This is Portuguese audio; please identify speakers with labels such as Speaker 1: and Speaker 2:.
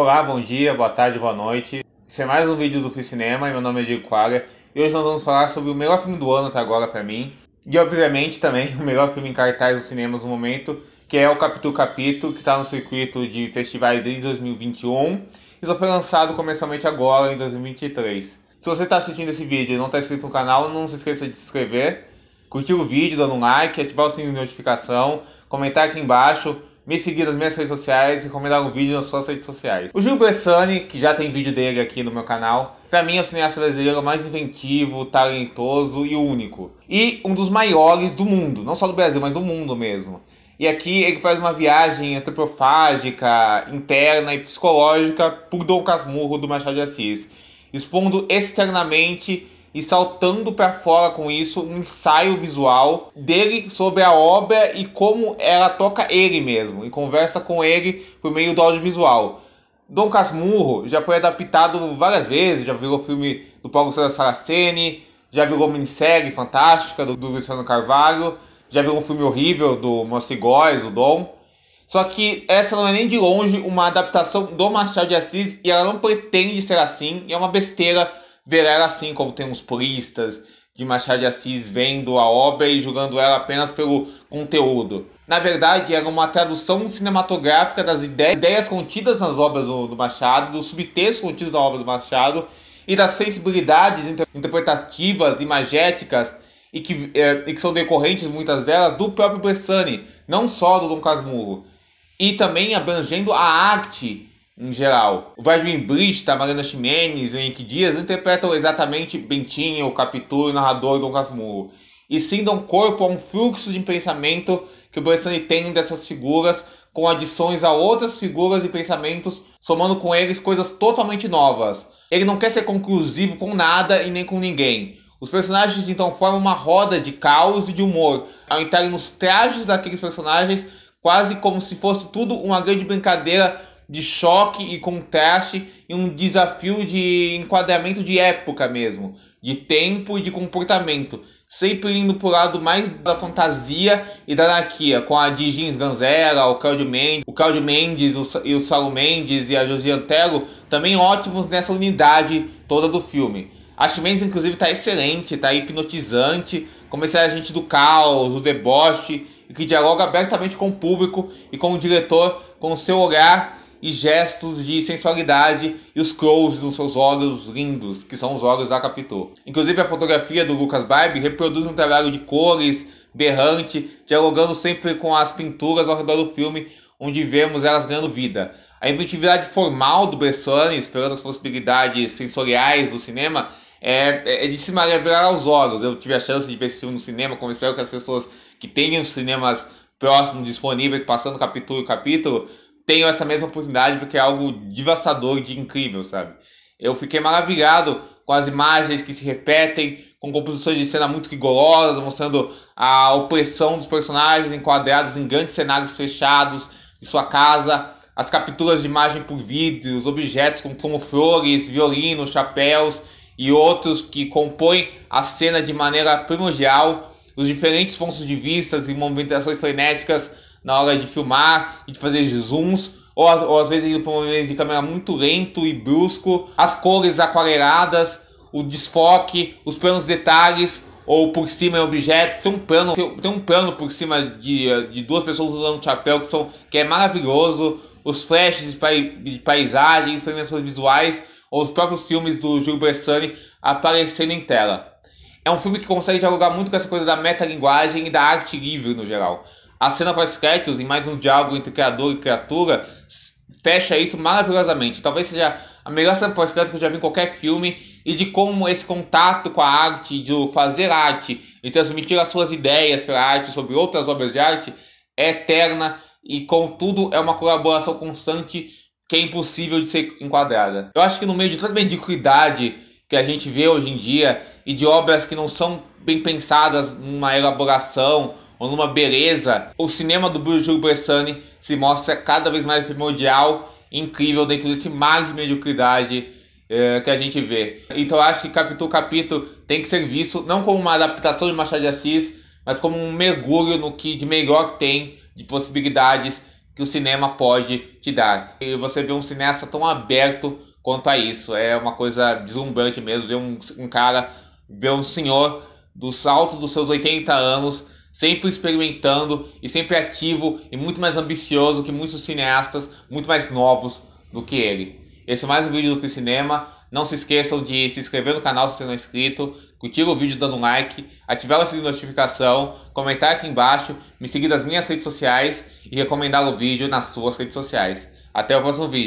Speaker 1: Olá, bom dia, boa tarde, boa noite. Esse é mais um vídeo do Fui Cinema, meu nome é Diego Quaga e hoje nós vamos falar sobre o melhor filme do ano até agora para mim. E obviamente também o melhor filme em cartaz dos cinemas no momento, que é o Capitu Capito, que está no circuito de festivais desde 2021 e só foi lançado comercialmente agora, em 2023. Se você está assistindo esse vídeo e não está inscrito no canal, não se esqueça de se inscrever, curtir o vídeo, dando um like, ativar o sininho de notificação, comentar aqui embaixo me seguir nas minhas redes sociais e comentar um vídeo nas suas redes sociais. O Gil Bressani, que já tem vídeo dele aqui no meu canal, para mim é o cineasta brasileiro mais inventivo, talentoso e único. E um dos maiores do mundo, não só do Brasil, mas do mundo mesmo. E aqui ele faz uma viagem antropofágica, interna e psicológica por Dom Casmurro do Machado de Assis, expondo externamente e saltando para fora com isso um ensaio visual dele sobre a obra e como ela toca ele mesmo e conversa com ele por meio do audiovisual. Dom Casmurro já foi adaptado várias vezes, já virou filme do Paulo César Saraceni, já virou minissérie fantástica do, do Luciano Carvalho, já virou um filme horrível do Moacir Góes, o Dom. Só que essa não é nem de longe uma adaptação do Machado de Assis e ela não pretende ser assim, é uma besteira ver ela assim como tem uns puristas de Machado de Assis vendo a obra e julgando ela apenas pelo conteúdo. Na verdade, era uma tradução cinematográfica das ideias contidas nas obras do, Machado, dos subtextos contidos na obra do Machado e das sensibilidades interpretativas, imagéticas e que, é, e que são decorrentes, muitas delas, do próprio Bressani, não só do Dom Casmurro. E também abrangendo a arte em geral. O Vasmin Brista, Mariana Ximenes, o Henrique Dias não interpretam exatamente Bentinho, o Capitu, o narrador Dom Casmurro, e sim dão corpo a um fluxo de pensamento que o Bressani tem dessas figuras, com adições a outras figuras e pensamentos, somando com eles coisas totalmente novas. Ele não quer ser conclusivo com nada e nem com ninguém. Os personagens então formam uma roda de caos e de humor, ao entrarem nos trajes daqueles personagens, quase como se fosse tudo uma grande brincadeira de choque e contraste e um desafio de enquadramento de época mesmo, de tempo e de comportamento, sempre indo pro lado mais da fantasia e da anarquia, com a Digins Ganzera, o Claudio Mendes, o Claudio Mendes o, e o Saulo Mendes e a Josi tello também ótimos nessa unidade toda do filme. A Chimenez, inclusive, tá excelente, tá hipnotizante, como esse agente do caos, do deboche, e que dialoga abertamente com o público e com o diretor, com o seu olhar e gestos de sensualidade e os close nos seus olhos lindos, que são os olhos da Capitô. Inclusive a fotografia do Lucas Barbie reproduz um trabalho de cores berrante, dialogando sempre com as pinturas ao redor do filme, onde vemos elas ganhando vida. A inventividade formal do Bressane, esperando as possibilidades sensoriais do cinema, é, é, é de se maravilhar aos olhos. Eu tive a chance de ver esse filme no cinema, como espero que as pessoas que tenham cinemas próximos disponíveis, passando capítulo e capítulo, tenham essa mesma oportunidade, porque é algo devastador de incrível, sabe? Eu fiquei maravilhado com as imagens que se repetem, com composições de cena muito rigorosas, mostrando a opressão dos personagens enquadrados em grandes cenários fechados de sua casa, as capturas de imagem por os objetos como, como flores, violinos, chapéus e outros que compõem a cena de maneira primordial, os diferentes pontos de vista e movimentações frenéticas na hora de filmar e de fazer zooms, ou, ou às vezes ele foi um movimento de câmera muito lento e brusco, as cores aquareladas, o desfoque, os planos detalhes, ou por cima é objeto. Tem um plano, tem, um plano por cima de, de duas pessoas usando um chapéu que, são, que é maravilhoso. Os flashes de, pai, de paisagem, experimentações visuais, ou os próprios filmes do Gil Sunny aparecendo em tela. É um filme que consegue dialogar muito com essa coisa da metalinguagem e da arte livre no geral. A cena pós-créditos e mais um diálogo entre criador e criatura fecha isso maravilhosamente. Talvez seja a melhor cena pós-créditos que eu já vi em qualquer filme e de como esse contato com a arte, de fazer arte e transmitir as suas ideias pela arte sobre outras obras de arte é eterna e contudo é uma colaboração constante que é impossível de ser enquadrada. Eu acho que no meio de tanta mediocridade que a gente vê hoje em dia e de obras que não são bem pensadas numa elaboração ou numa beleza, o cinema do Bruno Bressani se mostra cada vez mais primordial e incrível dentro desse mar de mediocridade é, que a gente vê. Então acho que Capítulo Capítulo tem que ser visto não como uma adaptação de Machado de Assis, mas como um mergulho no que de melhor que tem de possibilidades que o cinema pode te dar. E você vê um cineasta tão aberto quanto a isso. É uma coisa deslumbrante mesmo ver um, um cara, ver um senhor dos altos dos seus 80 anos sempre experimentando e sempre ativo e muito mais ambicioso que muitos cineastas, muito mais novos do que ele. Esse é mais um vídeo do Fui Cinema. Não se esqueçam de se inscrever no canal se você não é inscrito, curtir o vídeo dando um like, ativar o sininho de notificação, comentar aqui embaixo, me seguir nas minhas redes sociais e recomendar o vídeo nas suas redes sociais. Até o próximo vídeo.